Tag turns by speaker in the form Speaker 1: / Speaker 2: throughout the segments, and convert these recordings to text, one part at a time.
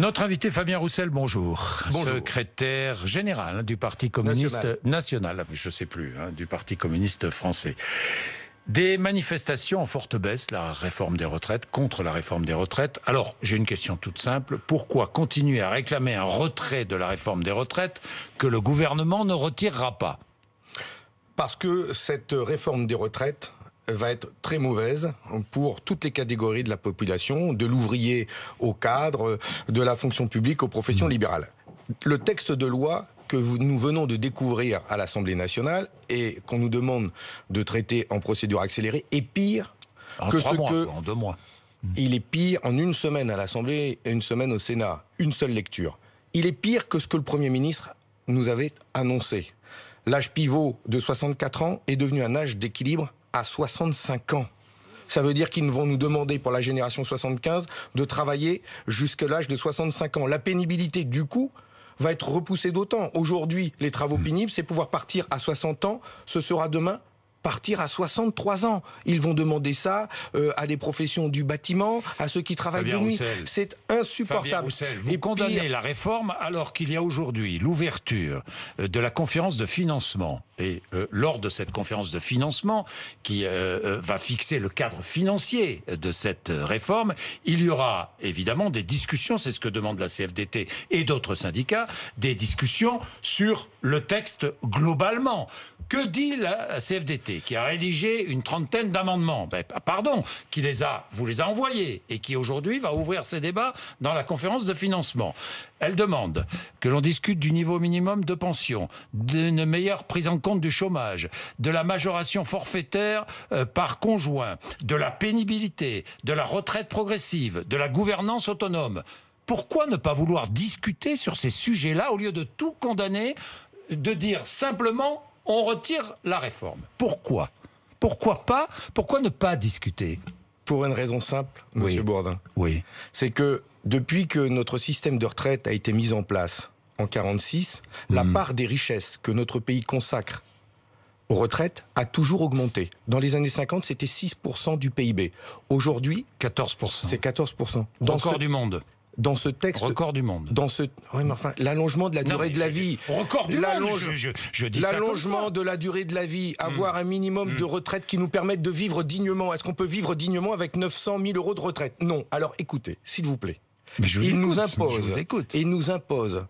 Speaker 1: Notre invité Fabien Roussel, bonjour. bonjour. Secrétaire général du Parti communiste national, ah, je sais plus, hein, du Parti communiste français. Des manifestations en forte baisse, la réforme des retraites, contre la réforme des retraites. Alors, j'ai une question toute simple. Pourquoi continuer à réclamer un retrait de la réforme des retraites que le
Speaker 2: gouvernement ne retirera pas Parce que cette réforme des retraites va être très mauvaise pour toutes les catégories de la population, de l'ouvrier au cadre, de la fonction publique aux professions mm. libérales. Le texte de loi que nous venons de découvrir à l'Assemblée nationale et qu'on nous demande de traiter en procédure accélérée est pire que ce que... En deux mois. Il est pire en une semaine à l'Assemblée et une semaine au Sénat. Une seule lecture. Il est pire que ce que le Premier ministre nous avait annoncé. L'âge pivot de 64 ans est devenu un âge d'équilibre à 65 ans. Ça veut dire qu'ils vont nous demander pour la génération 75 de travailler jusqu'à l'âge de 65 ans. La pénibilité, du coup, va être repoussée d'autant. Aujourd'hui, les travaux hmm. pénibles, c'est pouvoir partir à 60 ans. Ce sera demain partir à 63 ans. Ils vont demander ça euh, à des professions du bâtiment, à ceux qui travaillent de nuit. C'est insupportable. vous condamnez
Speaker 1: la réforme alors qu'il y a aujourd'hui l'ouverture euh, de la conférence de financement et euh, lors de cette conférence de financement qui euh, euh, va fixer le cadre financier de cette réforme, il y aura évidemment des discussions, c'est ce que demande la CFDT et d'autres syndicats, des discussions sur le texte globalement. Que dit la CFDT qui a rédigé une trentaine d'amendements ben, Pardon, qui les a, vous les a envoyés et qui aujourd'hui va ouvrir ses débats dans la conférence de financement. Elle demande que l'on discute du niveau minimum de pension, d'une meilleure prise en compte du chômage, de la majoration forfaitaire euh, par conjoint, de la pénibilité, de la retraite progressive, de la gouvernance autonome. Pourquoi ne pas vouloir discuter sur ces sujets-là au lieu de tout condamner, de dire simplement on retire la réforme
Speaker 2: Pourquoi Pourquoi pas Pourquoi ne pas discuter Pour une raison simple, Monsieur Bourdin. Oui. C'est que depuis que notre système de retraite a été mis en place, en 1946, la hmm. part des richesses que notre pays consacre aux retraites a toujours augmenté. Dans les années 50, c'était 6% du PIB. Aujourd'hui, 14%. C'est 14%. Record du monde. Dans ce texte. Record du monde. Dans ce, oui, enfin, l'allongement de la durée de la vie. Record du monde. Je, dis l'allongement de la durée de la vie. Avoir un minimum hmm. de retraite qui nous permette de vivre dignement. Est-ce qu'on peut vivre dignement avec 900 000 euros de retraite Non. Alors, écoutez, s'il vous plaît il, nous impose, nous hmm. impose,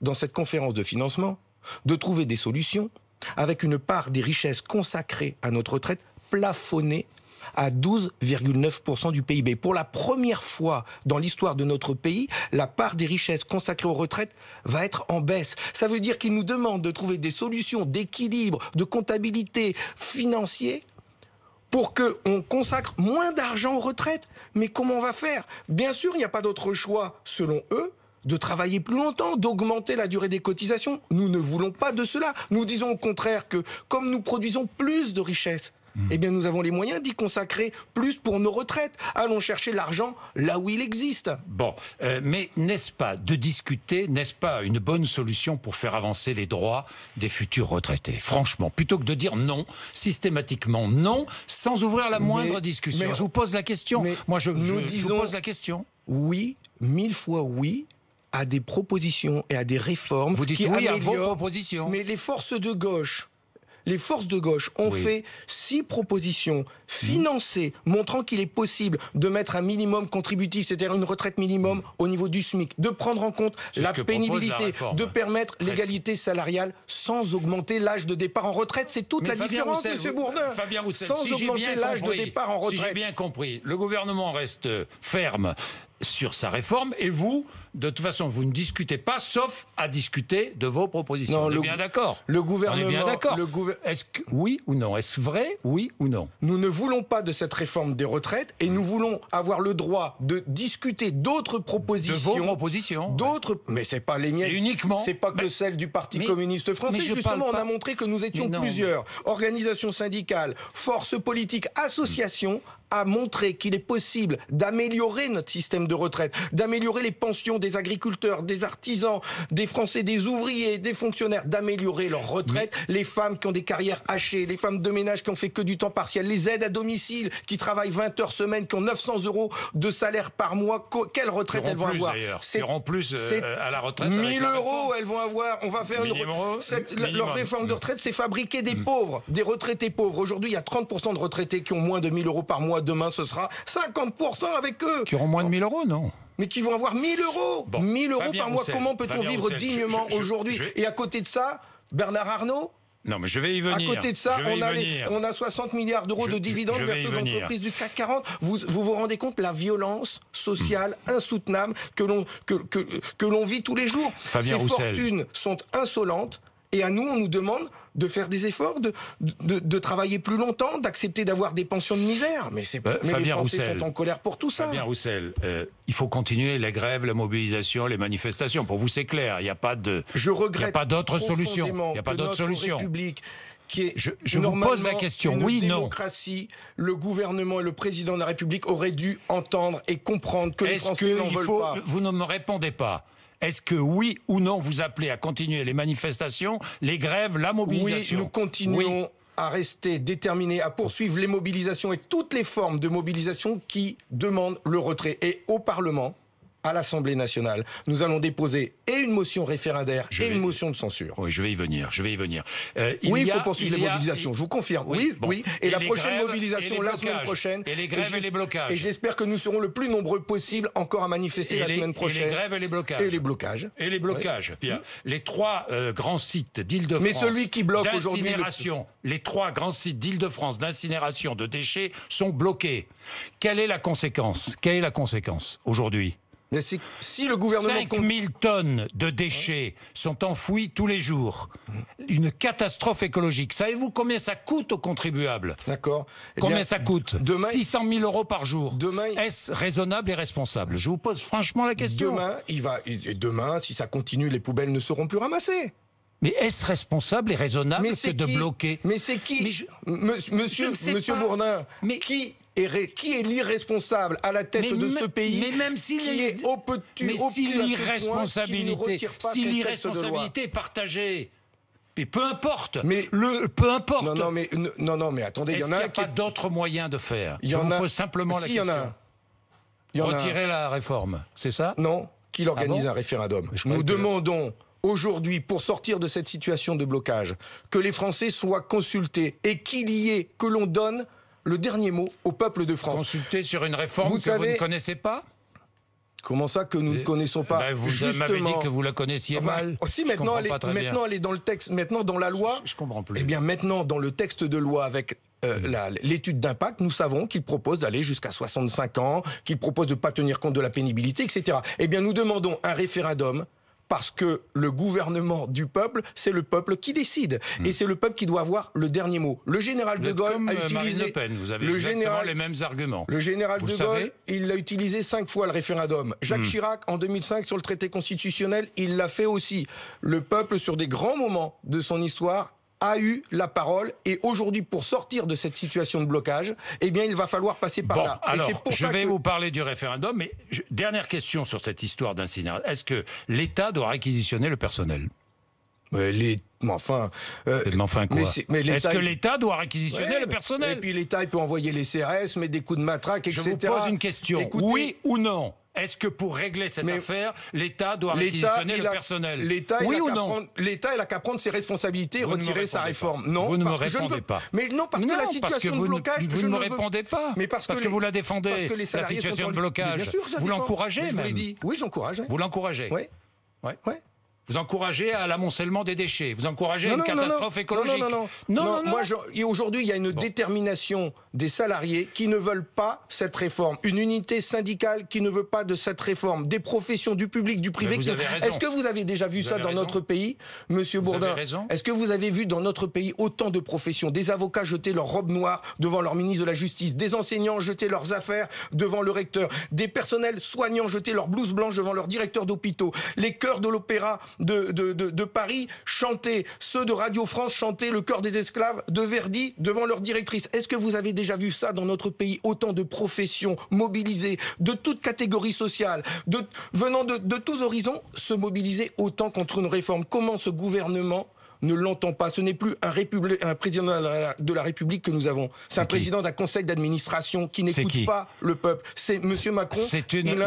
Speaker 2: dans cette conférence de financement, de trouver des solutions avec une part des richesses consacrées à notre retraite plafonnée à 12,9% du PIB. Pour la première fois dans l'histoire de notre pays, la part des richesses consacrées aux retraites va être en baisse. Ça veut dire qu'il nous demande de trouver des solutions d'équilibre, de comptabilité financière pour qu'on consacre moins d'argent aux retraites. Mais comment on va faire Bien sûr, il n'y a pas d'autre choix, selon eux, de travailler plus longtemps, d'augmenter la durée des cotisations. Nous ne voulons pas de cela. Nous disons au contraire que comme nous produisons plus de richesses, Mm. eh bien nous avons les moyens d'y consacrer plus pour nos retraites. Allons chercher l'argent là où il existe. Bon,
Speaker 1: euh, mais n'est-ce pas de discuter, n'est-ce pas une bonne solution pour faire avancer les droits des futurs retraités Franchement, plutôt que de dire non, systématiquement non, sans ouvrir la moindre discussion. Mais, je vous pose la question. Moi, je, vous pose la question.
Speaker 2: Oui, mille fois oui, à des propositions et à des réformes. Vous dites oui à vos propositions. Mais les forces de gauche les forces de gauche ont fait six propositions financées, montrant qu'il est possible de mettre un minimum contributif, c'est-à-dire une retraite minimum mm. au niveau du SMIC, de prendre en compte la pénibilité, de permettre l'égalité salariale sans augmenter l'âge de départ en retraite. C'est toute la différence, M. Monsieur sans augmenter l'âge de départ en retraite. Si j'ai
Speaker 1: bien compris, le gouvernement reste ferme sur sa réforme et vous, de toute façon, vous ne discutez pas, sauf à discuter de vos propositions. le, gouvernement,
Speaker 2: est d'accord. Le oui ou non Est-ce vrai Oui ou non Nous ne voulons pas de cette réforme des retraites et nous voulons avoir le droit de discuter d'autres propositions. De vos D'autres, mais c'est pas les miennes. uniquement. C'est pas que celle du Parti communiste français. Justement, on a montré que nous étions plusieurs organisations syndicales, forces politiques, associations a montré qu'il est possible d'améliorer notre système de retraite, d'améliorer les pensions des agriculteurs, des artisans, des Français, des ouvriers, des fonctionnaires, d'améliorer leur retraite, les femmes qui ont des carrières hachées, les femmes de ménage qui ont fait que du temps partiel, les aides à domicile qui travaillent 20 heures semaine, qui ont 900 euros de salaire par mois, quelle retraite elles vont avoir C'est en plus euh, à la retraite. 1000 euros, elles vont avoir. On va faire une euh, leur réforme de mm. retraite, c'est fabriquer des mm. pauvres, des retraités pauvres. Aujourd'hui, il y a 30% de retraités qui ont moins de 1000 euros par mois demain, ce sera 50% avec eux. Qui auront moins de 1000 euros, non mais qui vont avoir 1000 euros 1000 euros par mois, comment peut-on vivre dignement aujourd'hui Et à côté de ça, Bernard Arnault non, mais je vais y venir. À côté de ça, on a, 60 milliards d'euros de dividendes vers l'entreprise entreprises du CAC 40. Vous, vous, rendez compte la violence sociale hmm. insoutenable que l'on que, vit tous les jours. Fabien fortunes sont insolentes, et à nous, on nous demande de faire des efforts, de, de, travailler plus longtemps, d'accepter d'avoir des pensions de misère. Mais, c'est, euh, Fabien les Français sont en
Speaker 1: colère pour tout ça. Fabien Roussel, euh, il faut continuer les grèves, la mobilisation, les manifestations. Pour vous, c'est clair. Il n'y a pas de. Je regrette. Il a pas d'autre solution. Il n'y a pas d'autre solution.
Speaker 2: République qui est je, pose la question. Une oui, démocratie, Le gouvernement et le président de la République auraient dû entendre et comprendre que les Français n'en veulent pas.
Speaker 1: Vous ne me répondez pas. Est-ce que oui ou non vous appelez à continuer les manifestations,
Speaker 2: les grèves, la mobilisation Oui, nous continuons à rester déterminés à poursuivre les mobilisations et toutes les formes de mobilisation qui demandent le retrait. Et au Parlement, à l'Assemblée nationale. Nous allons déposer et une motion référendaire et une motion de censure.
Speaker 1: Oui, je vais y venir, je vais y venir. Euh, oui, il faut poursuivre les mobilisations, je vous confirme. Oui, oui. Et, la prochaine mobilisation, la semaine prochaine. Et les grèves et, les blocages. Et j'espère
Speaker 2: que nous serons le plus nombreux possible encore à manifester la semaine prochaine. Et les grèves et les blocages. Et les blocages. Et les blocages.
Speaker 1: Bien. Les trois euh, grands sites d'Île-de-France. Mais celui qui bloque aujourd'hui. Les trois grands sites d'Île-de-France d'incinération de déchets sont bloqués. Quelle est la conséquence Quelle est la conséquence aujourd'hui si le gouvernement... mille tonnes de déchets sont enfouis tous les jours. Une catastrophe écologique. Savez-vous combien ça coûte aux contribuables D'accord. Eh combien ça coûte 600 000 euros par jour. Demain, Est-ce raisonnable et responsable Je vous pose franchement la question. Demain,
Speaker 2: il va, demain, si ça continue, les poubelles ne seront plus ramassées. Mais est-ce
Speaker 1: responsable et raisonnable que de bloquer Mais
Speaker 2: c'est qui, monsieur, monsieur Bourdin Mais qui qui est l'irresponsable à la tête de ce pays mais même si qui est mais si l'irresponsabilité si l'irresponsabilité
Speaker 1: est partagée
Speaker 2: mais peu importe. Mais le peu importe. Non non mais non non mais attendez, il y en a, y a pas
Speaker 1: d'autres moyens de faire.
Speaker 2: Il y simplement la question. Y en a Retirer
Speaker 1: la réforme,
Speaker 2: c'est ça Non, qu'il organise ah un référendum. Nous demandons aujourd'hui, pour sortir de cette situation de blocage, que les Français soient consultés et qu'il y ait, que l'on donne le dernier mot au peuple de France. Consulter sur une réforme que vous ne connaissez pas Comment ça que nous ne eh, connaissons pas ben, Vous m'avez dit que vous la connaissiez mal. Aussi oh, maintenant, elle est, maintenant dans le texte, maintenant dans la loi. Je, comprends plus. Eh bien maintenant dans le texte de loi avec euh, l'étude d'impact, nous savons qu'il propose d'aller jusqu'à 65 ans, qu'il propose de ne pas tenir compte de la pénibilité, etc. Eh bien, nous demandons un référendum parce que le gouvernement du peuple, c'est le peuple qui décide. Et hmm. c'est le peuple qui doit avoir le dernier mot. Le général de Gaulle a euh, utilisé... Le, Pen, vous avez le général,
Speaker 1: les mêmes arguments. Le général de Gaulle,
Speaker 2: il l'a utilisé cinq fois le référendum. Jacques hmm. Chirac, en 2005, sur le traité constitutionnel, il l'a fait aussi. Le peuple, sur des grands moments de son histoire, a eu la parole et aujourd'hui pour sortir de cette situation de blocage, eh bien il va falloir passer par bon, là. Alors, je vais vous
Speaker 1: parler du référendum, mais dernière question sur cette histoire d'incinération. Est-ce que l'État doit réquisitionner le personnel mais les... enfin, euh, mais enfin quoi Est-ce que
Speaker 2: l'État doit réquisitionner le personnel Et puis l'État il peut envoyer les CRS, mais des coups de matraque, etc. Je vous pose une question. Oui ou non est-ce que pour régler cette affaire, l'État doit réquisitionner le personnel L'État, oui ou non L'État, il a qu'à prendre ses responsabilités et retirer sa réforme. Non, vous ne me répondez pas. Mais non, parce que la situation de blocage, vous je ne me répondez pas. Mais parce, que, vous la défendez. la situation de blocage, vous l'encouragez même. Dit. Oui, j'encourage.
Speaker 1: Vous l'encouragez. Oui. oui, oui. Vous encouragez à l'amoncellement des déchets. Vous encouragez à une catastrophe écologique. Non, non, non. moi,
Speaker 2: aujourd'hui, il y a une détermination des salariés qui ne veulent pas cette réforme. Une unité syndicale qui ne veut pas de cette réforme. Des professions du public, du privé. Est-ce que vous avez déjà vu ça dans notre pays, Monsieur vous Bourdin Est-ce que vous avez vu dans notre pays autant de professions Des avocats jeter leur robe noire devant leur ministre de la Justice. Des enseignants jeter leurs affaires devant le recteur. Des personnels soignants jeter leur blouse blanche devant leur directeur d'hôpitaux. Les chœurs de l'opéra de, de, Paris chanter ceux de Radio France chanter le cœur des esclaves de Verdi devant leur directrice. Est-ce que vous avez déjà vu ça dans notre pays Autant de professions mobilisées, de toutes catégories sociales, de, venant de, tous horizons, se mobiliser autant contre une réforme. Comment ce gouvernement ne l'entend pas. Ce n'est plus un, un, président de la République que nous avons. C'est un président d'un conseil d'administration qui n'écoute pas le peuple. C'est Monsieur Macron. C'est un,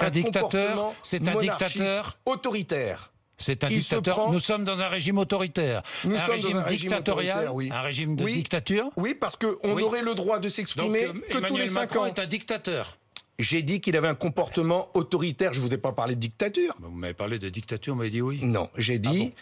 Speaker 2: un dictateur. C'est un dictateur autoritaire. C'est un dictateur. Nous sommes dans un régime autoritaire. Nous un sommes régime un dictatorial, oui. un régime de dictature. Oui, parce qu'on on aurait le droit de s'exprimer euh, que tous les cinq Macron ans. est un dictateur. J'ai dit qu'il avait un comportement autoritaire. Je vous ai pas parlé de dictature. Bah, vous m'avez parlé de dictature, vous m'avez dit oui. Non, j'ai dit.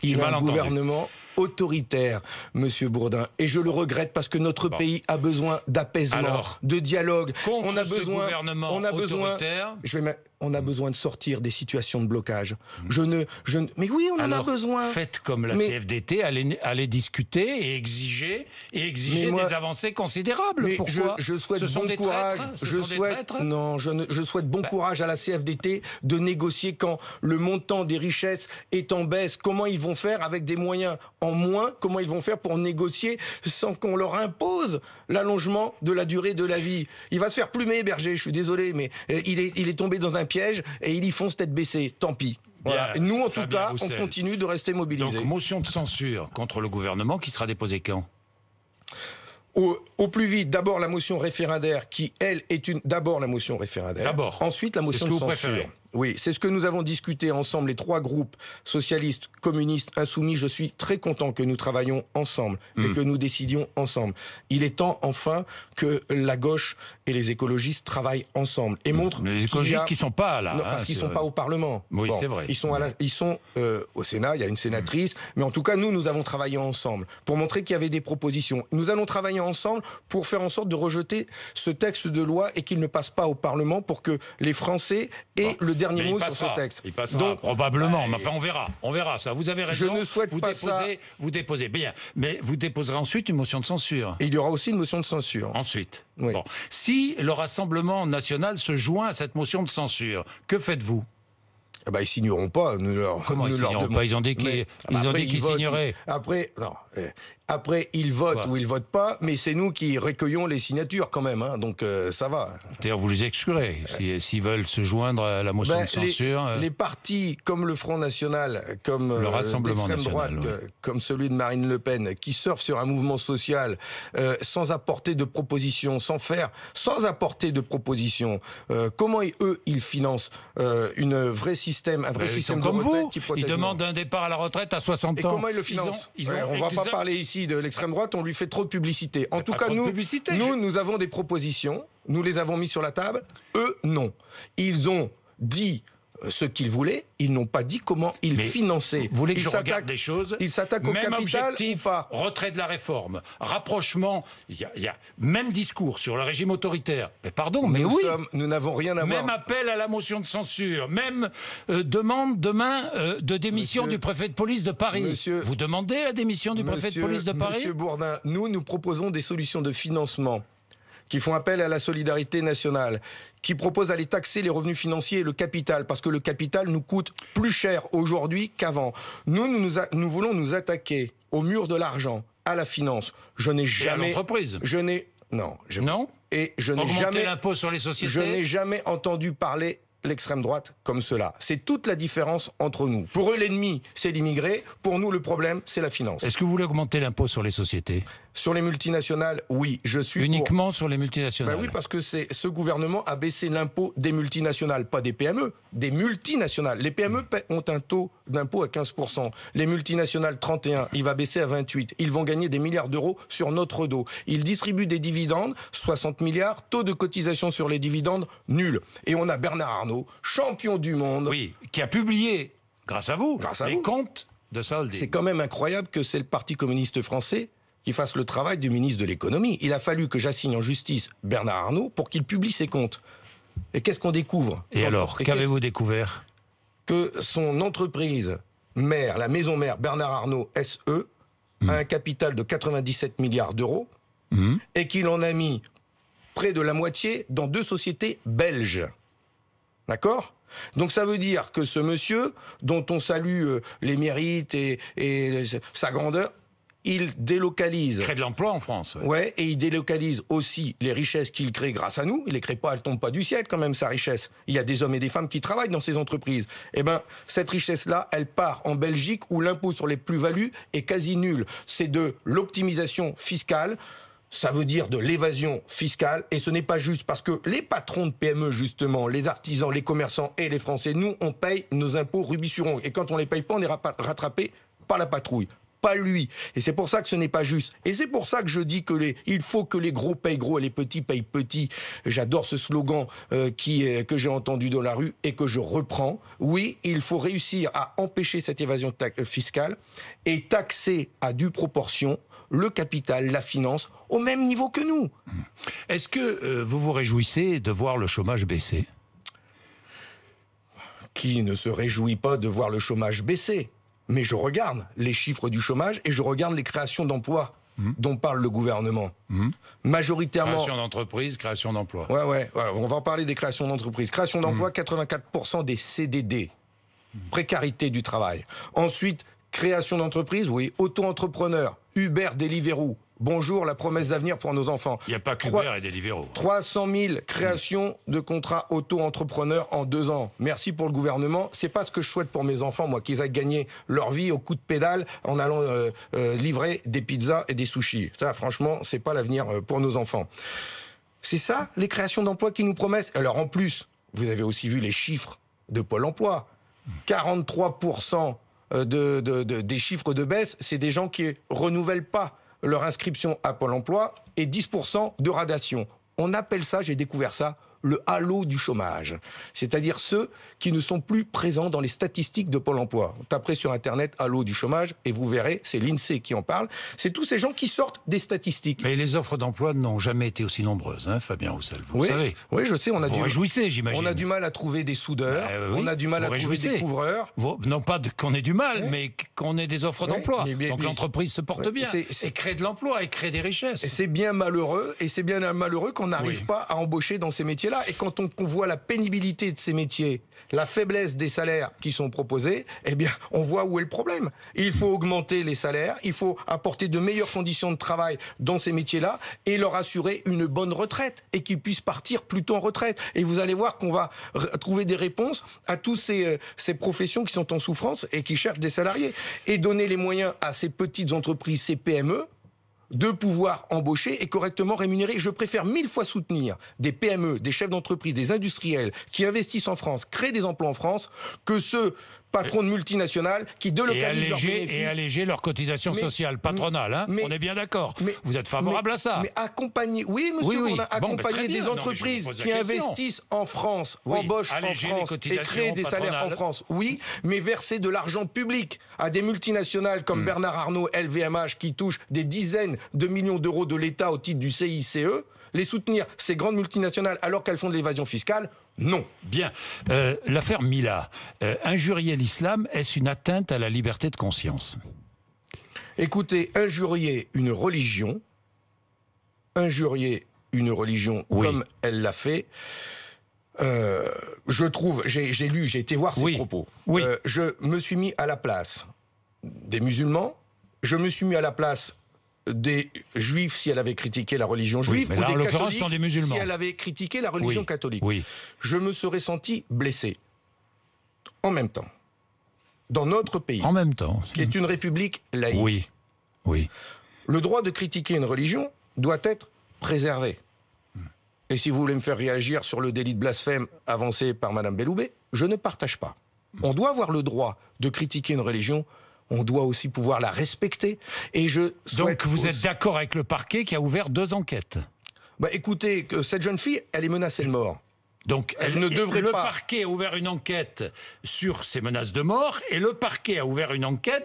Speaker 2: qu'il ah il a un gouvernement autoritaire, Monsieur Bourdin, et je le regrette parce que notre pays a besoin d'apaisement, de dialogue. on a besoin, ce gouvernement on a besoin. Je vais on a mm. besoin de sortir des situations de blocage. Mm. Je ne, je mais oui, on en a besoin. Faites comme la
Speaker 1: CFDT, allez, discuter et exiger, et exiger des avancées considérables. Pourquoi je, souhaite bon courage. je souhaite,
Speaker 2: non, je, je souhaite bon courage à la CFDT de négocier quand le montant des richesses est en baisse. Comment ils vont faire avec des moyens en moins Comment ils vont faire pour négocier sans qu'on leur impose l'allongement de la durée de la vie Il va se faire plumer, Berger. Je suis désolé, mais euh, il est, il est tombé dans un piège et ils y font fonce tête baissée. Tant pis. nous, en tout cas, on continue de rester mobilisés. Donc, motion de
Speaker 1: censure contre le gouvernement qui sera déposée quand
Speaker 2: au, plus vite, d'abord la motion référendaire qui, elle, est une. D'abord la motion référendaire. D'abord. Ensuite la motion de censure. Oui, c'est ce que nous avons discuté ensemble, les trois groupes, socialistes, communistes, insoumis. Je suis très content que nous travaillions ensemble et hmm. que nous décidions ensemble. Il est temps, enfin, que la gauche et les écologistes travaillent ensemble et montrent. les écologistes qui ne sont pas là. Non, hein, parce qu'ils sont pas au Parlement. Oui, c'est vrai. Ils sont, ils sont euh, au Sénat, il y a une sénatrice. Hmm. Mais en tout cas, nous, nous avons travaillé ensemble pour montrer qu'il y avait des propositions. Nous allons travailler ensemble pour faire en sorte de rejeter ce texte de loi et qu'il ne passe pas au Parlement pour que les Français et le dernier mot sur ce texte. Il Donc, probablement, mais enfin, on verra.
Speaker 1: On verra ça. Vous avez raison. Je souhaite vous pas déposez, Vous déposez, bien. Mais vous déposerez ensuite une motion de censure.
Speaker 2: il y aura aussi une motion de censure. Ensuite.
Speaker 1: Si le Rassemblement national se joint à cette motion de censure, que faites-vous
Speaker 2: eh ben, ils signeront pas. Nous leur, Comment nous ils signeront pas Ils ont dit qu'ils signeraient. Après, non, euh, après, ils votent ou ils votent pas, mais c'est nous qui recueillons les signatures quand même, hein. donc euh, ça va. D'ailleurs, vous les exclurez euh. s'ils veulent se joindre à la motion ben, de censure. Les, partis comme le Front National, comme le Rassemblement droite, comme celui de Marine Le Pen, qui surfent sur un mouvement social sans apporter de propositions, sans faire, sans apporter de propositions. comment eux ils financent une vraie système, un vrai ben, système de retraite qui protège Ils demandent
Speaker 1: un départ à la retraite à 60 ans. Et comment ils le financent on va parler
Speaker 2: ici de l'extrême droite, on lui fait trop de publicité. En tout cas, nous, nous, nous avons des propositions, nous les avons mises sur la table, eux non. Ils ont dit ce qu'ils voulaient, ils n'ont pas dit comment ils finançaient. ils je regarde des choses Ils s'attaquent au capital
Speaker 1: Retrait de la réforme, rapprochement, il y, a même discours sur le régime autoritaire. Mais pardon, mais oui.
Speaker 2: nous n'avons rien à voir. Même
Speaker 1: appel à la motion de censure, même euh, demande demain euh, de démission du préfet de police de Paris. Vous demandez la démission du préfet de police de Paris Monsieur
Speaker 2: Bourdin, nous, nous proposons des solutions de financement qui font appel à la solidarité nationale, qui proposent d'aller taxer les revenus financiers et le capital, parce que le capital nous coûte plus cher aujourd'hui qu'avant. Nous, nous, voulons nous attaquer au mur de l'argent, à la finance. Je n'ai jamais. Et Je n'ai. Non. Non. Et n'ai jamais. l'impôt sur les sociétés. Je n'ai jamais entendu parler l'extrême droite comme cela. C'est toute la différence entre nous. Pour eux, l'ennemi, c'est l'immigré. Pour nous, le problème, c'est la finance. Est-ce que vous voulez augmenter l'impôt sur les sociétés sur les multinationales, oui, je suis uniquement sur les multinationales. Ben oui, parce que ce gouvernement a baissé l'impôt des multinationales, pas des PME, des multinationales. Les PME ont un taux d'impôt à 15 les multinationales 31, il va baisser à 28. Ils vont gagner des milliards d'euros sur notre dos. Ils distribuent des dividendes, 60 milliards, taux de cotisation sur les dividendes nul. Et on a Bernard Arnault, champion du monde, oui, qui a publié grâce à vous grâce à les comptes de Soldi. C'est quand même incroyable que c'est le Parti communiste français fasse le travail du ministre de l'économie. Il a fallu que j'assigne en justice Bernard Arnault pour qu'il publie ses comptes. Et qu'est-ce qu'on découvre Et alors, qu'avez-vous découvert Que son entreprise mère, la maison mère Bernard Arnault SE, hmm. a un capital de 97 milliards d'euros hmm. et qu'il en a mis près de la moitié dans deux sociétés belges. D'accord donc ça veut dire que ce monsieur, dont on salue euh, les mérites et sa grandeur, il délocalise. Il
Speaker 1: crée de l'emploi en France.
Speaker 2: Ouais. et il délocalise aussi les richesses qu'il crée grâce à nous. Il les crée pas, elles tombent pas du ciel quand même, sa richesse. Il y a des hommes et des femmes qui travaillent dans ces entreprises. Eh ben, cette richesse-là, elle part en Belgique où l'impôt sur les plus-values est quasi nul. C'est de l'optimisation fiscale. Ça veut dire de l'évasion fiscale et ce n'est pas juste parce que les patrons de PME justement, les artisans, les commerçants et les Français, nous on paye nos impôts rubis sur ongles. et quand on les paye pas, on est rattrapé par la patrouille pas lui. Et c'est pour ça que ce n'est pas juste. Et c'est pour ça que je dis que il faut que les gros payent gros et les petits payent petits. J'adore ce slogan euh, qui, que j'ai entendu dans la rue et que je reprends. Oui, il faut réussir à empêcher cette évasion euh, fiscale et taxer à due proportion le capital, la finance, au même niveau que nous. Mmh. Est-ce que euh, vous vous réjouissez de voir le chômage baisser Qui ne se réjouit pas de voir le chômage baisser mais je regarde les chiffres du chômage et je regarde les créations d'emplois mhm. dont parle le gouvernement. Mhm. Majoritairement. Création
Speaker 1: d'entreprise, création d'emplois.
Speaker 2: Ouais, ouais, on va en parler des créations d'entreprises. Création d'emploi, 84% mhm. des CDD. Précarité du travail. Ensuite, création d'entreprise, oui, auto-entrepreneur, Uber, Deliveroo, Bonjour, la promesse d'avenir pour nos enfants.
Speaker 1: Il n'y a pas qu'Uber et libéraux. –
Speaker 2: 300 000 créations de contrats auto-entrepreneurs en deux ans. Merci pour le gouvernement. C'est pas ce que je souhaite pour mes enfants, moi, qu'ils aient gagné leur vie au coup de pédale en allant euh, euh, livrer des pizzas et des sushis. Ça, franchement, c'est pas l'avenir euh, pour nos enfants. C'est ça, les créations d'emplois qui nous promettent. Alors, en plus, vous avez aussi vu les chiffres de Pôle emploi. 43 des chiffres de baisse, c'est des gens qui renouvellent pas leur inscription à Pôle emploi et 10% de radation. On appelle ça, j'ai découvert ça, le halo du chômage, c'est-à-dire ceux qui ne sont plus présents dans les statistiques de Pôle emploi. Tapez sur Internet halo du chômage et vous verrez, c'est l'INSEE qui en parle, c'est tous ces gens qui sortent des statistiques.
Speaker 1: Mais les offres d'emploi n'ont jamais été aussi nombreuses, hein, Fabien Roussel, vous oui, savez. Oui, je sais, on a, du... on a
Speaker 2: du mal à trouver des soudeurs, bah, on a du mal à trouver des
Speaker 1: couvreurs. Non pas qu'on ait du mal, mais qu'on ait des offres d'emploi. Donc
Speaker 2: l'entreprise se porte bien C'est et crée de l'emploi et crée des richesses. C'est bien malheureux et c'est bien malheureux qu'on n'arrive pas à embaucher dans ces métiers et quand on, voit la pénibilité de ces métiers, la faiblesse des salaires qui sont proposés, eh bien, on voit où est le problème. Il faut augmenter les salaires, il faut apporter de meilleures conditions de travail dans ces métiers-là et leur assurer une bonne retraite et qu'ils puissent partir plutôt en retraite. Et vous allez voir qu'on va trouver des réponses à toutes ces, euh, ces professions qui sont en souffrance et qui cherchent des salariés. Et donner les moyens à ces petites entreprises, ces PME, de pouvoir embaucher et correctement rémunérer. Je préfère mille fois soutenir des PME, des chefs d'entreprise, des industriels qui investissent en France, créent des emplois en France, que ceux patrons de multinationales qui délocalisent leurs bénéfices. Et
Speaker 1: alléger leurs cotisations sociales patronales, hein. on est bien d'accord. Vous êtes favorable à ça Mais
Speaker 2: accompagner, oui monsieur, accompagner des entreprises qui investissent en France, embauchent en France et créent des salaires en France, oui, mais verser de l'argent public à des multinationales comme hmm. Bernard Arnault, LVMH, qui touchent des dizaines de millions d'euros de l'État au titre du CICE, les soutenir, ces grandes multinationales, alors qu'elles font de l'évasion fiscale, non.
Speaker 1: Bien. Euh, l'affaire Mila, euh, injurier l'islam, est-ce une atteinte à la liberté de conscience
Speaker 2: Écoutez, injurier une religion, injurier une religion comme elle l'a fait, euh, je trouve, j'ai lu, j'ai été voir ses propos. Oui. je me suis mis à la place des musulmans, je me suis mis à la place des juifs si elle avait critiqué la religion juive ou des catholiques musulmans. si elle avait critiqué la religion catholique. Oui. Je me serais senti blessé. En même temps. Dans notre pays. En même temps. Qui est une république laïque. Oui. Oui. Le droit de critiquer une religion doit être préservé. Et si vous voulez me faire réagir sur le délit de blasphème avancé par Mme Belloubet, je ne partage pas. On doit avoir le droit de critiquer une religion on doit aussi pouvoir la respecter. Et je Donc vous êtes d'accord avec le parquet qui a ouvert deux enquêtes bah écoutez, cette jeune fille, elle est menacée de mort. Donc, elle, ne devrait le pas. Le
Speaker 1: parquet a ouvert une enquête sur ces menaces de mort et le parquet a ouvert une enquête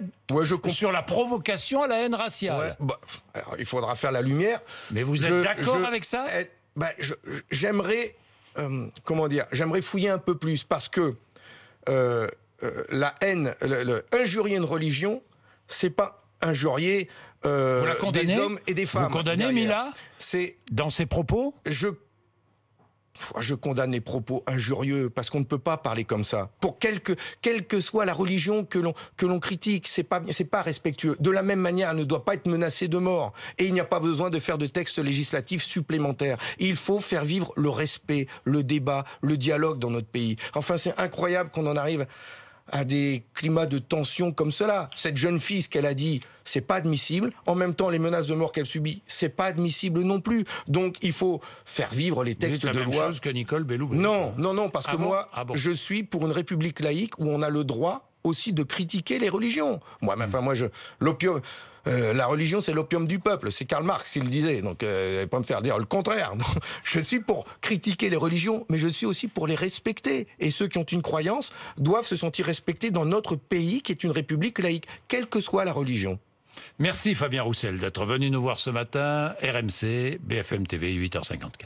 Speaker 1: sur la provocation
Speaker 2: à la haine raciale. Bah, il faudra faire la lumière. Mais vous êtes d'accord avec ça bah, J'aimerais, euh, comment dire, j'aimerais fouiller un peu plus parce que euh, euh, la haine, le, injurier une religion, c'est pas injurier euh, des hommes et des femmes. Vous condamnez Mila C'est dans ses propos. Je je condamne les propos injurieux parce qu'on ne peut pas parler comme ça. Pour quelque, quelle que soit la religion que l'on que l'on critique, c'est pas c'est pas respectueux. De la même manière, elle ne doit pas être menacée de mort et il n'y a pas besoin de faire de textes législatifs supplémentaires. Il faut faire vivre le respect, le débat, le dialogue dans notre pays. Enfin, c'est incroyable qu'on en arrive à des climats de tension comme cela. Cette jeune fille, ce qu'elle a dit, c'est pas admissible. En même temps, les menaces de mort qu'elle subit, c'est pas admissible non plus. Donc, il faut faire vivre les textes la de même loi. Chose que Nicole Bellou. Non, non, non, parce ah que moi, ah je suis pour une république laïque où on a le droit aussi de critiquer les religions. Moi, enfin, moi, je l'opium. Euh, la religion c'est l'opium du peuple. C'est Karl Marx qui le disait, donc euh, pas me faire dire le contraire. je suis pour critiquer les religions, mais je suis aussi pour les respecter. Et ceux qui ont une croyance doivent se sentir respectés dans notre pays qui est une république laïque, quelle que soit la religion.
Speaker 1: Merci Fabien Roussel d'être venu nous voir ce matin. RMC, BFM TV, 8h54.